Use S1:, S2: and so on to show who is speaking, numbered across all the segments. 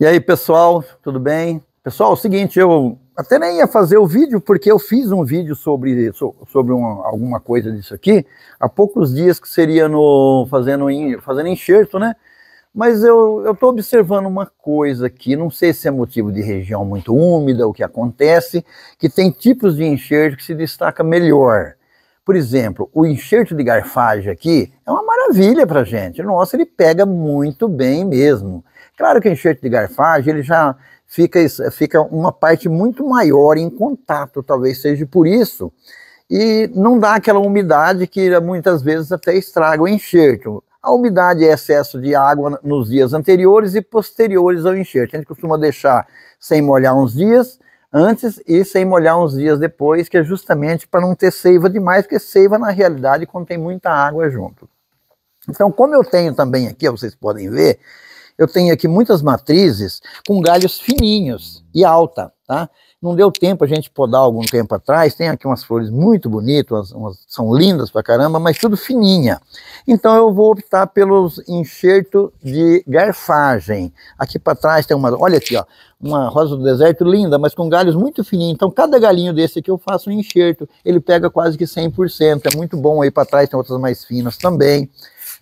S1: E aí, pessoal, tudo bem? Pessoal, é o seguinte, eu até nem ia fazer o vídeo, porque eu fiz um vídeo sobre, sobre uma, alguma coisa disso aqui, há poucos dias que seria no fazendo, fazendo enxerto, né? Mas eu estou observando uma coisa aqui, não sei se é motivo de região muito úmida, o que acontece, que tem tipos de enxerto que se destaca melhor. Por exemplo, o enxerto de garfagem aqui é uma maravilha para gente. Nossa, ele pega muito bem mesmo. Claro que o enxerto de garfagem, ele já fica, fica uma parte muito maior em contato, talvez seja por isso, e não dá aquela umidade que muitas vezes até estraga o enxerto. A umidade é excesso de água nos dias anteriores e posteriores ao enxerto. A gente costuma deixar sem molhar uns dias antes e sem molhar uns dias depois, que é justamente para não ter seiva demais, porque seiva na realidade contém muita água junto. Então, como eu tenho também aqui, vocês podem ver, eu tenho aqui muitas matrizes com galhos fininhos e alta, tá? Não deu tempo a gente podar algum tempo atrás, tem aqui umas flores muito bonitas, umas, umas, são lindas pra caramba, mas tudo fininha. Então eu vou optar pelos enxerto de garfagem. Aqui para trás tem uma, olha aqui ó, uma rosa do deserto linda, mas com galhos muito fininhos. Então, cada galhinho desse aqui eu faço um enxerto. Ele pega quase que 100%. É muito bom aí para trás, tem outras mais finas também.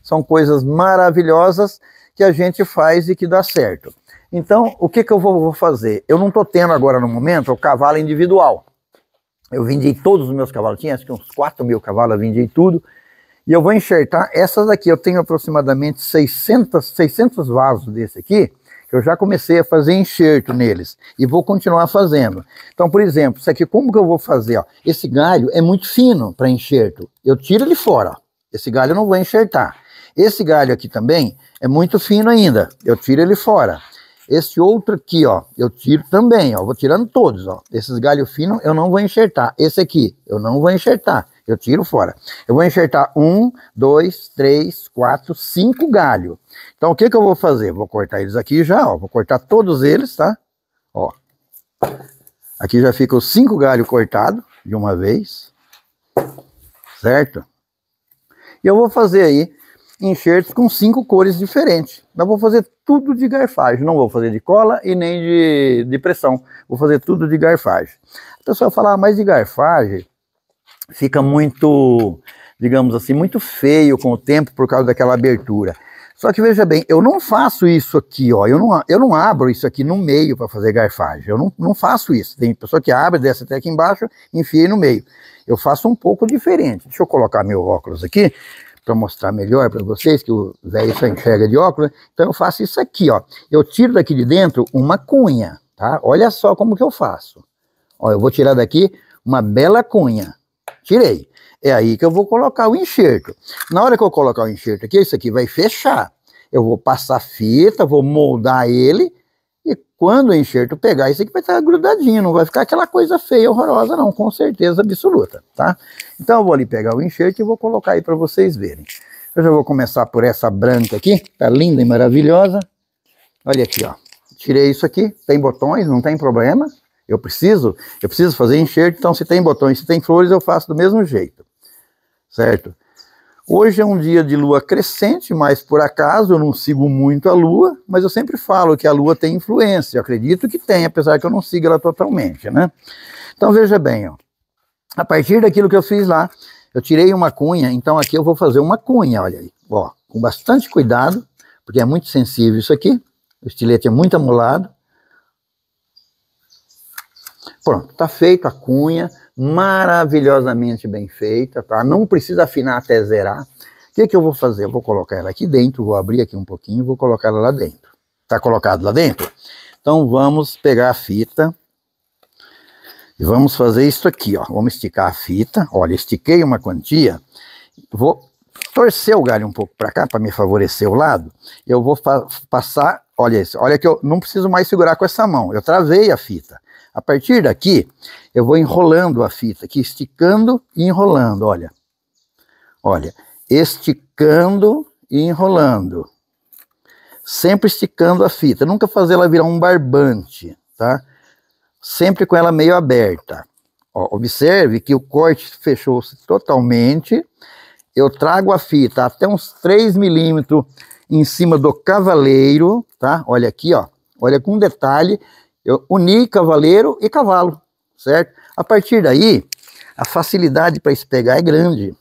S1: São coisas maravilhosas que a gente faz e que dá certo. Então, o que, que eu vou, vou fazer? Eu não estou tendo agora no momento o cavalo individual. Eu vendi todos os meus cavalos, tinha acho que uns 4 mil cavalos, eu vendi tudo. E eu vou enxertar essas aqui. Eu tenho aproximadamente 600, 600 vasos desse aqui, que eu já comecei a fazer enxerto neles. E vou continuar fazendo. Então, por exemplo, isso aqui, como que eu vou fazer? Ó? Esse galho é muito fino para enxerto. Eu tiro ele fora. Ó. Esse galho eu não vou enxertar. Esse galho aqui também é muito fino ainda, eu tiro ele fora. Esse outro aqui, ó, eu tiro também, ó, vou tirando todos, ó. Esses galhos finos eu não vou enxertar. Esse aqui eu não vou enxertar, eu tiro fora. Eu vou enxertar um, dois, três, quatro, cinco galhos. Então o que que eu vou fazer? Vou cortar eles aqui já, ó, vou cortar todos eles, tá? Ó, aqui já ficam cinco galhos cortados de uma vez, certo? E eu vou fazer aí enxertos com cinco cores diferentes. Mas vou fazer tudo de garfagem, não vou fazer de cola e nem de, de pressão, vou fazer tudo de garfagem. A pessoa fala, ah, mas de garfagem fica muito, digamos assim, muito feio com o tempo por causa daquela abertura. Só que veja bem, eu não faço isso aqui, ó. Eu não, eu não abro isso aqui no meio para fazer garfagem. Eu não, não faço isso. Tem pessoa que abre, desce até aqui embaixo, enfia no meio. Eu faço um pouco diferente. Deixa eu colocar meu óculos aqui para mostrar melhor para vocês, que o velho só enxerga de óculos. Então eu faço isso aqui, ó. Eu tiro daqui de dentro uma cunha, tá? Olha só como que eu faço. Ó, eu vou tirar daqui uma bela cunha. Tirei. É aí que eu vou colocar o enxerto. Na hora que eu colocar o enxerto aqui, isso aqui vai fechar. Eu vou passar fita, vou moldar ele e quando o enxerto pegar, isso aqui vai estar grudadinho, não vai ficar aquela coisa feia, horrorosa não, com certeza absoluta, tá? Então eu vou ali pegar o enxerto e vou colocar aí para vocês verem. Eu já vou começar por essa branca aqui, tá linda e maravilhosa. Olha aqui, ó. Tirei isso aqui, tem botões, não tem problema. Eu preciso, eu preciso fazer enxerto, então se tem botões, se tem flores, eu faço do mesmo jeito. Certo? Hoje é um dia de lua crescente, mas por acaso eu não sigo muito a lua, mas eu sempre falo que a lua tem influência, eu acredito que tem, apesar que eu não siga ela totalmente, né? Então veja bem, ó. a partir daquilo que eu fiz lá, eu tirei uma cunha, então aqui eu vou fazer uma cunha, olha aí, ó, com bastante cuidado, porque é muito sensível isso aqui, o estilete é muito amolado. Pronto, tá feito a cunha, maravilhosamente bem feita, tá? Não precisa afinar até zerar. O que, que eu vou fazer? Eu vou colocar ela aqui dentro, vou abrir aqui um pouquinho, vou colocar ela lá dentro. Tá colocado lá dentro? Então vamos pegar a fita e vamos fazer isso aqui, ó. Vamos esticar a fita. Olha, estiquei uma quantia. Vou torcer o galho um pouco para cá para me favorecer o lado. Eu vou passar, olha isso, olha que eu não preciso mais segurar com essa mão. Eu travei a fita. A partir daqui, eu vou enrolando a fita aqui, esticando e enrolando, olha. Olha, esticando e enrolando. Sempre esticando a fita, nunca fazer ela virar um barbante, tá? Sempre com ela meio aberta. Ó, observe que o corte fechou-se totalmente. Eu trago a fita até uns 3 milímetros em cima do cavaleiro, tá? Olha aqui, ó. Olha com detalhe eu uni cavaleiro e cavalo, certo? A partir daí, a facilidade para se pegar é grande.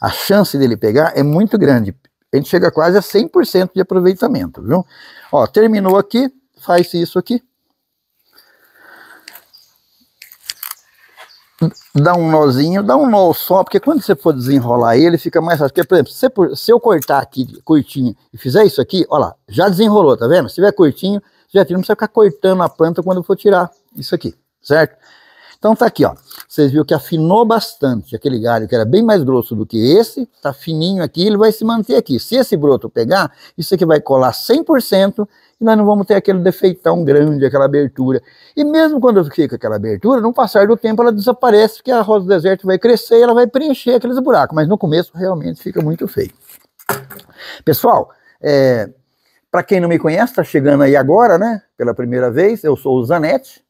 S1: A chance dele pegar é muito grande. A gente chega quase a 100% de aproveitamento, viu? Ó, terminou aqui, faz isso aqui. Dá um nozinho, dá um nó só, porque quando você for desenrolar ele, fica mais fácil. Porque, por exemplo, se, se eu cortar aqui curtinho e fizer isso aqui, ó lá, já desenrolou, tá vendo? Se tiver curtinho, Gente, não precisa ficar cortando a planta quando for tirar isso aqui, certo? Então tá aqui, ó. Vocês viram que afinou bastante aquele galho que era bem mais grosso do que esse, tá fininho aqui, ele vai se manter aqui. Se esse broto pegar, isso aqui vai colar 100% e nós não vamos ter aquele defeitão grande, aquela abertura. E mesmo quando fica aquela abertura, no passar do tempo ela desaparece, porque a rosa do deserto vai crescer e ela vai preencher aqueles buracos, mas no começo realmente fica muito feio. Pessoal, é, para quem não me conhece, está chegando aí agora, né? Pela primeira vez, eu sou o Zanetti.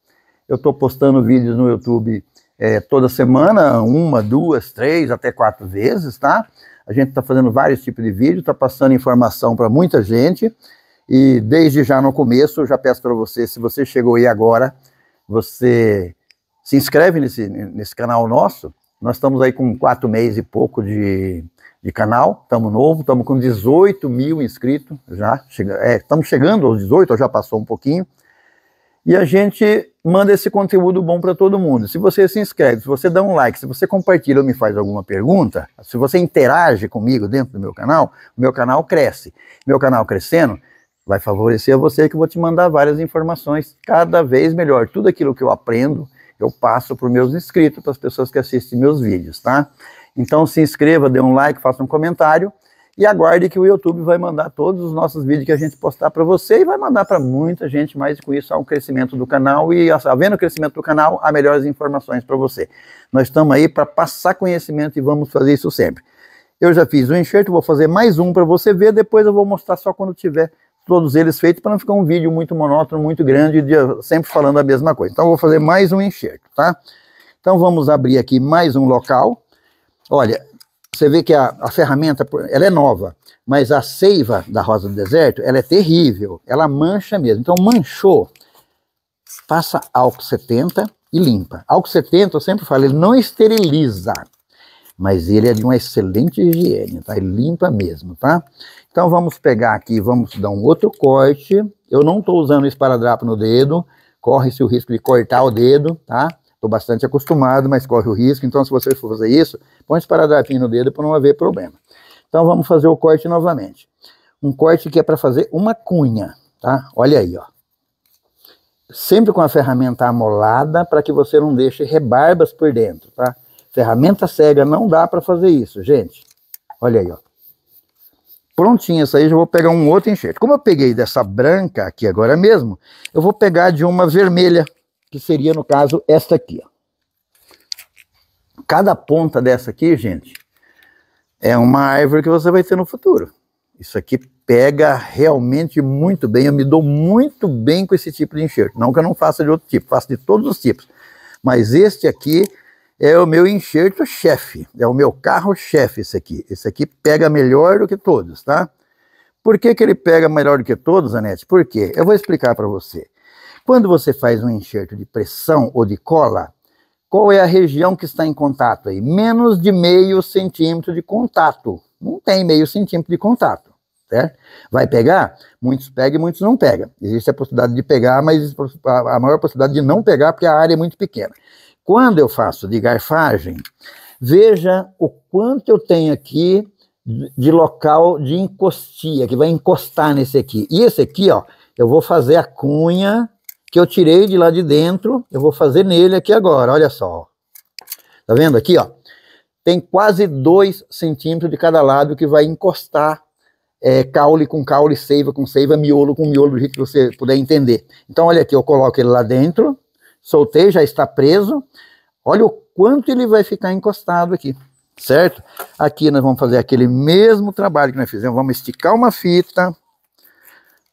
S1: Eu estou postando vídeos no YouTube é, toda semana, uma, duas, três, até quatro vezes, tá? A gente está fazendo vários tipos de vídeo, está passando informação para muita gente. E desde já no começo, eu já peço para você, se você chegou aí agora, você se inscreve nesse, nesse canal nosso, nós estamos aí com quatro meses e pouco de, de canal, estamos novo, estamos com 18 mil inscritos já, chega, é, estamos chegando aos 18, já passou um pouquinho, e a gente manda esse conteúdo bom para todo mundo. Se você se inscreve, se você dá um like, se você compartilha ou me faz alguma pergunta, se você interage comigo dentro do meu canal, o meu canal cresce. Meu canal crescendo vai favorecer a você que eu vou te mandar várias informações cada vez melhor. Tudo aquilo que eu aprendo, eu passo para os meus inscritos, para as pessoas que assistem meus vídeos, tá? Então se inscreva, dê um like, faça um comentário e aguarde que o YouTube vai mandar todos os nossos vídeos que a gente postar para você e vai mandar para muita gente, mais com isso há um crescimento do canal e havendo o crescimento do canal, há melhores informações para você. Nós estamos aí para passar conhecimento e vamos fazer isso sempre. Eu já fiz um enxerto, vou fazer mais um para você ver, depois eu vou mostrar só quando tiver todos eles feitos para não ficar um vídeo muito monótono, muito grande, de, sempre falando a mesma coisa. Então, vou fazer mais um enxerto, tá? Então, vamos abrir aqui mais um local. Olha, você vê que a, a ferramenta, ela é nova, mas a seiva da rosa do deserto, ela é terrível, ela mancha mesmo. Então, manchou, passa álcool 70 e limpa. Álcool 70, eu sempre falo, ele não esteriliza, mas ele é de uma excelente higiene, tá? Ele limpa mesmo, tá? Então vamos pegar aqui, vamos dar um outro corte. Eu não estou usando esparadrapo no dedo, corre-se o risco de cortar o dedo, tá? Estou bastante acostumado, mas corre o risco. Então se você for fazer isso, põe esparadrapinho no dedo para não haver problema. Então vamos fazer o corte novamente. Um corte que é para fazer uma cunha, tá? Olha aí, ó sempre com a ferramenta amolada para que você não deixe rebarbas por dentro, tá? Ferramenta cega não dá para fazer isso, gente. Olha aí, ó prontinha essa aí, já vou pegar um outro enxerto. Como eu peguei dessa branca aqui agora mesmo, eu vou pegar de uma vermelha, que seria, no caso, esta aqui. Ó. Cada ponta dessa aqui, gente, é uma árvore que você vai ter no futuro. Isso aqui pega realmente muito bem, eu me dou muito bem com esse tipo de enxerto. Não que eu não faça de outro tipo, faço de todos os tipos. Mas este aqui é o meu enxerto chefe, é o meu carro chefe esse aqui. Esse aqui pega melhor do que todos, tá? Por que, que ele pega melhor do que todos, Anete? Por quê? Eu vou explicar para você. Quando você faz um enxerto de pressão ou de cola, qual é a região que está em contato aí? Menos de meio centímetro de contato. Não tem meio centímetro de contato. Certo? Vai pegar? Muitos pegam e muitos não pegam. Existe a possibilidade de pegar, mas a maior possibilidade de não pegar porque a área é muito pequena. Quando eu faço de garfagem, veja o quanto eu tenho aqui de local de encostia, que vai encostar nesse aqui. E esse aqui, ó, eu vou fazer a cunha que eu tirei de lá de dentro, eu vou fazer nele aqui agora, olha só. Tá vendo aqui, ó? Tem quase 2 centímetros de cada lado que vai encostar é, caule com caule, seiva com seiva, miolo com miolo, do jeito que você puder entender. Então, olha aqui, eu coloco ele lá dentro, soltei, já está preso. Olha o quanto ele vai ficar encostado aqui, certo? Aqui nós vamos fazer aquele mesmo trabalho que nós fizemos. Vamos esticar uma fita,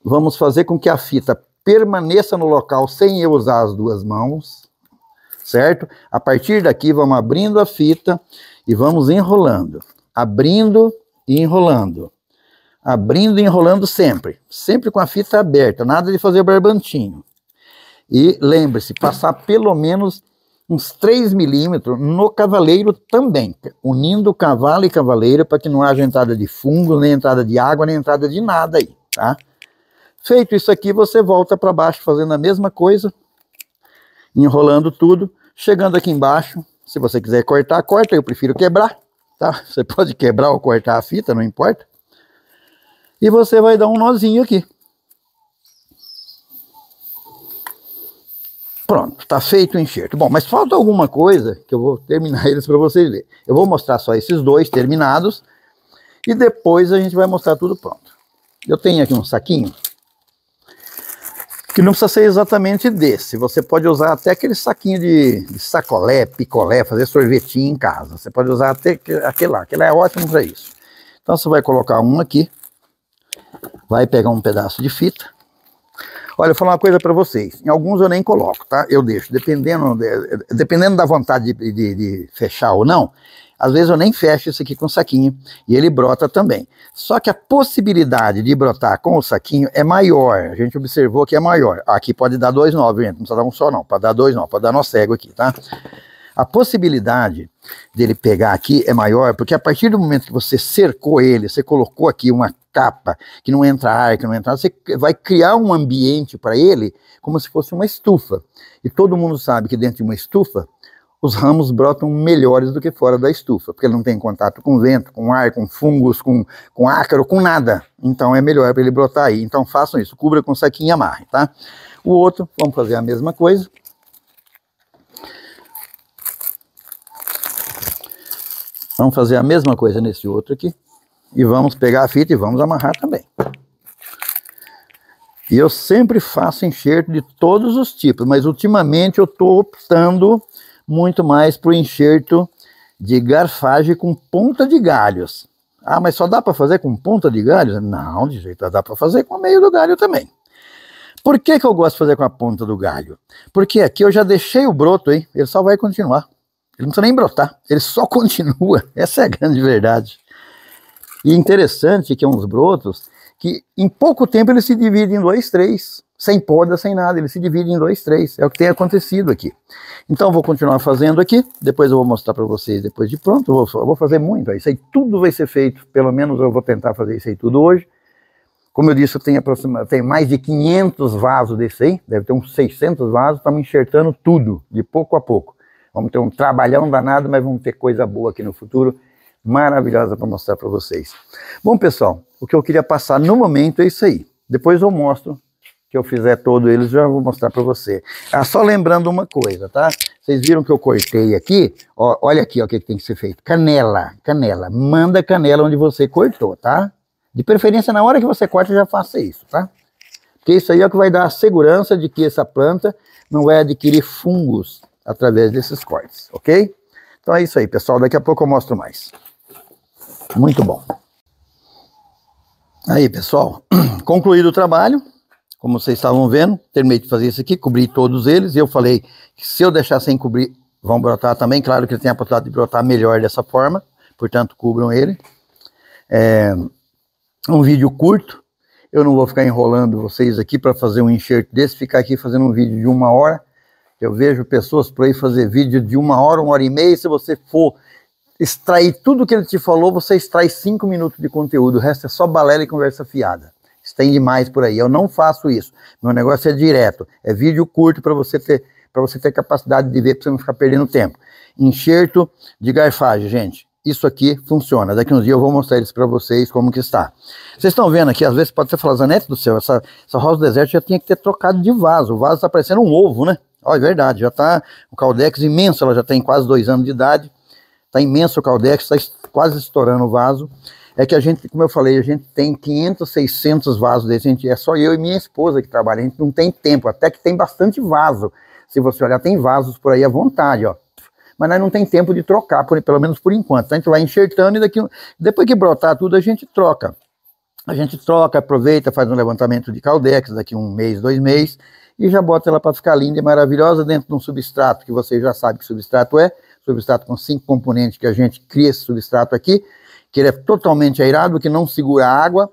S1: vamos fazer com que a fita permaneça no local sem eu usar as duas mãos, certo? A partir daqui, vamos abrindo a fita e vamos enrolando, abrindo e enrolando abrindo e enrolando sempre, sempre com a fita aberta, nada de fazer barbantinho. E lembre-se, passar pelo menos uns 3 milímetros no cavaleiro também, unindo cavalo e cavaleiro para que não haja entrada de fungo, nem entrada de água, nem entrada de nada aí, tá? Feito isso aqui, você volta para baixo fazendo a mesma coisa, enrolando tudo, chegando aqui embaixo, se você quiser cortar, corta, eu prefiro quebrar, tá? Você pode quebrar ou cortar a fita, não importa. E você vai dar um nozinho aqui. Pronto, está feito o enxerto. Bom, mas falta alguma coisa que eu vou terminar eles para vocês verem. Eu vou mostrar só esses dois terminados e depois a gente vai mostrar tudo pronto. Eu tenho aqui um saquinho que não precisa ser exatamente desse. Você pode usar até aquele saquinho de, de sacolé, picolé, fazer sorvetinho em casa. Você pode usar até aquele lá, aquele é ótimo para isso. Então você vai colocar um aqui, vai pegar um pedaço de fita, Olha, eu vou falar uma coisa para vocês. Em alguns eu nem coloco, tá? Eu deixo. Dependendo, de, dependendo da vontade de, de, de, fechar ou não, às vezes eu nem fecho isso aqui com o saquinho e ele brota também. Só que a possibilidade de brotar com o saquinho é maior. A gente observou que é maior. Aqui pode dar dois nó, gente. Não precisa dar um só, não. Pode dar dois nó, Pode dar nó cego aqui, tá? a possibilidade dele pegar aqui é maior, porque a partir do momento que você cercou ele, você colocou aqui uma capa que não entra ar, que não entra, você vai criar um ambiente para ele como se fosse uma estufa. E todo mundo sabe que dentro de uma estufa os ramos brotam melhores do que fora da estufa, porque ele não tem contato com vento, com ar, com fungos, com, com ácaro, com nada. Então é melhor para ele brotar aí. Então façam isso, cubra com saquinho e amarre, tá? O outro, vamos fazer a mesma coisa. Vamos fazer a mesma coisa nesse outro aqui. E vamos pegar a fita e vamos amarrar também. E eu sempre faço enxerto de todos os tipos, mas ultimamente eu estou optando muito mais para o enxerto de garfagem com ponta de galhos. Ah, mas só dá para fazer com ponta de galhos? Não, de jeito dá para fazer com o meio do galho também. Por que, que eu gosto de fazer com a ponta do galho? Porque aqui eu já deixei o broto, hein? ele só vai continuar. Ele não precisa nem brotar, ele só continua. Essa é a grande verdade. E interessante que é dos brotos que em pouco tempo ele se divide em dois, três, sem poda, sem nada, ele se divide em dois, três. É o que tem acontecido aqui. Então vou continuar fazendo aqui, depois eu vou mostrar para vocês depois de pronto, eu vou, vou fazer muito, isso aí tudo vai ser feito, pelo menos eu vou tentar fazer isso aí tudo hoje. Como eu disse, eu tenho, tenho mais de 500 vasos desse aí, deve ter uns 600 vasos, estamos enxertando tudo, de pouco a pouco. Vamos ter um trabalhão danado, mas vamos ter coisa boa aqui no futuro, maravilhosa para mostrar para vocês. Bom, pessoal, o que eu queria passar no momento é isso aí. Depois eu mostro que eu fizer todo eles, já vou mostrar para você. Ah, só lembrando uma coisa, tá? Vocês viram que eu cortei aqui? Ó, olha aqui o que, que tem que ser feito. Canela, canela. Manda canela onde você cortou, tá? De preferência, na hora que você corta, já faça isso, tá? Porque isso aí é o que vai dar a segurança de que essa planta não vai adquirir fungos através desses cortes, ok? Então é isso aí, pessoal. Daqui a pouco eu mostro mais. Muito bom. Aí, pessoal, concluído o trabalho, como vocês estavam vendo, terminei de fazer isso aqui, cobri todos eles, e eu falei que se eu deixar sem cobrir, vão brotar também, claro que ele tem a possibilidade de brotar melhor dessa forma, portanto, cubram ele. É um vídeo curto, eu não vou ficar enrolando vocês aqui para fazer um enxerto desse, ficar aqui fazendo um vídeo de uma hora, eu vejo pessoas por aí fazer vídeo de uma hora, uma hora e meia, e se você for extrair tudo que ele te falou, você extrai cinco minutos de conteúdo, o resto é só balela e conversa fiada. Estende mais por aí. Eu não faço isso. Meu negócio é direto, é vídeo curto para você ter para você ter capacidade de ver, para você não ficar perdendo tempo. Enxerto de garfagem, gente. Isso aqui funciona. Daqui uns dias eu vou mostrar isso para vocês como que está. Vocês estão vendo aqui, às vezes pode ser falar, Zanete do céu, essa, essa rosa do deserto já tinha que ter trocado de vaso. O vaso está parecendo um ovo, né? Ó, é verdade, já está o Caldex imenso, ela já tem quase dois anos de idade, está imenso o Caldex, está quase estourando o vaso. É que a gente, como eu falei, a gente tem 500, 600 vasos desse, gente, é só eu e minha esposa que trabalham, a gente não tem tempo, até que tem bastante vaso. Se você olhar, tem vasos por aí à vontade, ó. Mas nós não tem tempo de trocar, por, pelo menos por enquanto. Então a gente vai enxertando e daqui, depois que brotar tudo, a gente troca. A gente troca, aproveita, faz um levantamento de caldex daqui um mês, dois meses, e já bota ela para ficar linda e maravilhosa dentro de um substrato, que você já sabe que substrato é, substrato com cinco componentes que a gente cria esse substrato aqui, que ele é totalmente airado, que não segura água.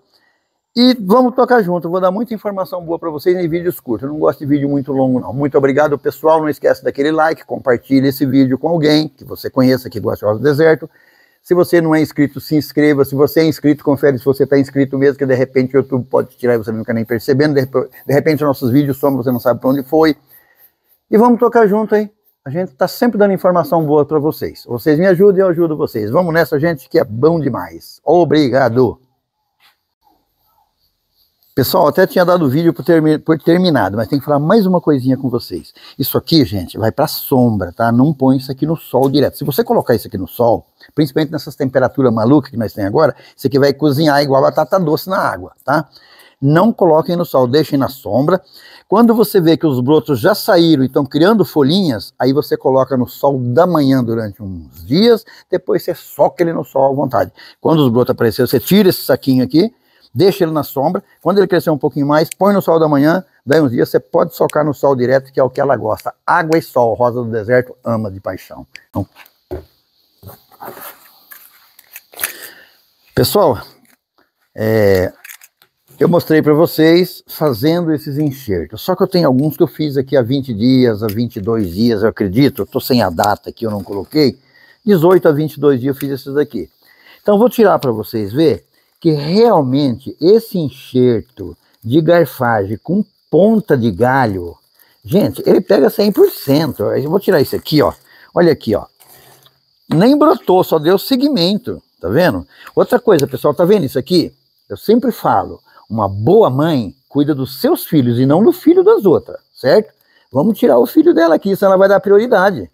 S1: E vamos tocar junto, vou dar muita informação boa para vocês em vídeos curtos. Eu não gosto de vídeo muito longo não. Muito obrigado, pessoal. Não esquece daquele like, compartilhe esse vídeo com alguém que você conheça que gosta do deserto. Se você não é inscrito, se inscreva. Se você é inscrito, confere se você está inscrito mesmo, que de repente o YouTube pode tirar e você não fica nem percebendo. De repente nossos vídeos somam, você não sabe para onde foi. E vamos tocar junto, hein? A gente está sempre dando informação boa para vocês. Vocês me ajudam e eu ajudo vocês. Vamos nessa, gente, que é bom demais. Obrigado! Pessoal, até tinha dado o vídeo por, por, terminado, mas tem que falar mais uma coisinha com vocês. Isso aqui, gente, vai para sombra, tá? Não põe isso aqui no sol direto. Se você colocar isso aqui no sol, principalmente nessas temperaturas malucas que nós temos agora, isso aqui vai cozinhar igual batata doce na água, tá? Não coloquem no sol, deixem na sombra. Quando você vê que os brotos já saíram e estão criando folhinhas, aí você coloca no sol da manhã durante uns dias, depois você soca ele no sol à vontade. Quando os brotos apareceram, você tira esse saquinho aqui, deixa ele na sombra. Quando ele crescer um pouquinho mais, põe no sol da manhã, daí uns dias você pode socar no sol direto, que é o que ela gosta. Água e sol, rosa do deserto ama de paixão. Então... Pessoal, é, eu mostrei para vocês fazendo esses enxertos. Só que eu tenho alguns que eu fiz aqui há 20 dias, há 22 dias, eu acredito. Eu estou sem a data aqui, eu não coloquei. 18 a 22 dias eu fiz esses daqui. Então vou tirar para vocês ver que realmente esse enxerto de garfagem com ponta de galho, gente, ele pega 100%. Eu vou tirar isso aqui, ó. Olha aqui, ó. Nem brotou, só deu segmento, tá vendo? Outra coisa, pessoal, tá vendo isso aqui? Eu sempre falo, uma boa mãe cuida dos seus filhos e não do filho das outras, certo? Vamos tirar o filho dela aqui, senão ela vai dar prioridade.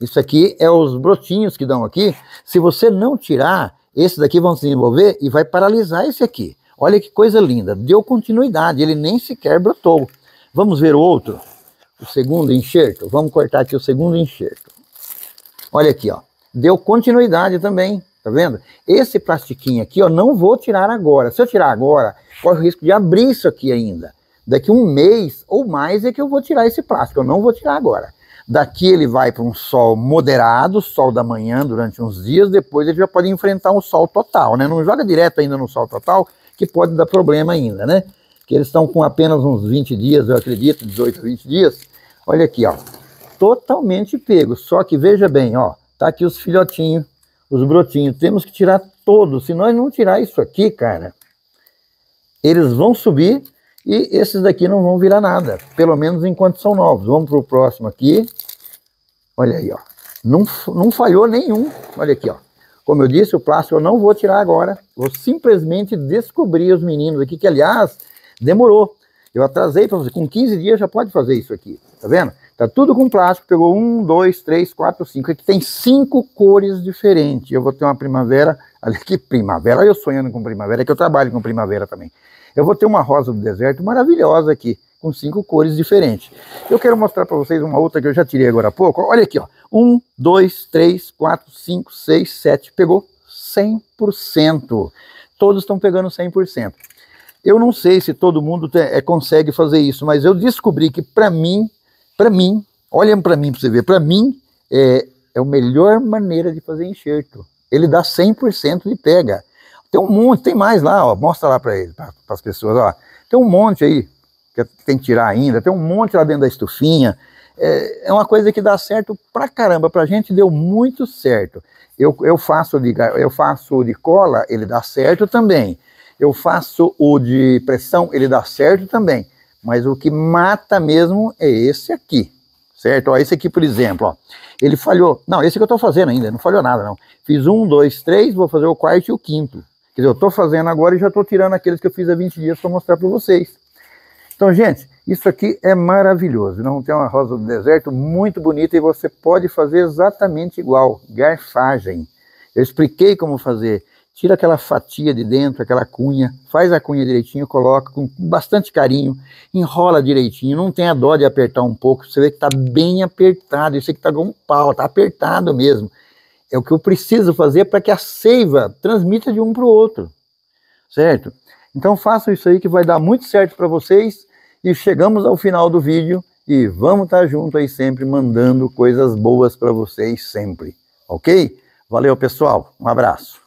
S1: Isso aqui é os brotinhos que dão aqui. Se você não tirar, esse daqui vão se desenvolver e vai paralisar esse aqui. Olha que coisa linda, deu continuidade, ele nem sequer brotou. Vamos ver o outro, o segundo enxerto. Vamos cortar aqui o segundo enxerto. Olha aqui, ó. Deu continuidade também, tá vendo? Esse plastiquinho aqui, ó, não vou tirar agora. Se eu tirar agora, corre o risco de abrir isso aqui ainda. Daqui um mês ou mais é que eu vou tirar esse plástico, eu não vou tirar agora. Daqui ele vai para um sol moderado, sol da manhã durante uns dias, depois ele já pode enfrentar um sol total, né? Não joga direto ainda no sol total, que pode dar problema ainda, né? Que eles estão com apenas uns 20 dias, eu acredito, 18, 20 dias. Olha aqui, ó. Totalmente pego. Só que veja bem, ó, tá aqui os filhotinhos, os brotinhos. Temos que tirar todos. Se nós não tirar isso aqui, cara, eles vão subir e esses daqui não vão virar nada, pelo menos enquanto são novos. Vamos para o próximo aqui. Olha aí, ó. Não, não falhou nenhum. Olha aqui, ó. Como eu disse, o plástico eu não vou tirar agora. Vou simplesmente descobrir os meninos aqui, que aliás, demorou. Eu atrasei para fazer. Com 15 dias já pode fazer isso aqui. Tá vendo? Tá tudo com plástico. Pegou um, dois, três, quatro, cinco. Aqui tem cinco cores diferentes. Eu vou ter uma primavera. Olha que primavera. Eu sonhando com primavera, que eu trabalho com primavera também. Eu vou ter uma rosa do deserto maravilhosa aqui com cinco cores diferentes. Eu quero mostrar para vocês uma outra que eu já tirei agora há pouco. Olha aqui, ó. Um, dois, três, quatro, cinco, seis, sete. Pegou 100%. Todos estão pegando 100%. Eu não sei se todo mundo te, é, consegue fazer isso, mas eu descobri que para mim, para mim, olha para mim para você ver, para mim é, é a melhor maneira de fazer enxerto. Ele dá 100% de pega. Tem um monte, tem mais lá, ó, mostra lá para ele, para as pessoas, ó. Tem um monte aí, que tem que tirar ainda, tem um monte lá dentro da estufinha. É, é uma coisa que dá certo pra caramba, pra gente deu muito certo. Eu, eu, faço de, eu faço de cola, ele dá certo também. Eu faço o de pressão, ele dá certo também. Mas o que mata mesmo é esse aqui, certo? Ó, esse aqui, por exemplo, ó, ele falhou. Não, esse que eu estou fazendo ainda, não falhou nada, não. Fiz um, dois, três, vou fazer o quarto e o quinto. Quer dizer, eu estou fazendo agora e já estou tirando aqueles que eu fiz há 20 dias para mostrar para vocês. Então, gente, isso aqui é maravilhoso. Não né? tem uma rosa do deserto muito bonita e você pode fazer exatamente igual, garfagem. Eu expliquei como fazer. Tira aquela fatia de dentro, aquela cunha, faz a cunha direitinho, coloca com bastante carinho, enrola direitinho, não tenha dó de apertar um pouco, você vê que está bem apertado, isso aqui está com um pau, está apertado mesmo. É o que eu preciso fazer para que a seiva transmita de um para o outro, certo? Então façam isso aí que vai dar muito certo para vocês e chegamos ao final do vídeo e vamos estar tá junto aí sempre, mandando coisas boas para vocês sempre, ok? Valeu, pessoal. Um abraço.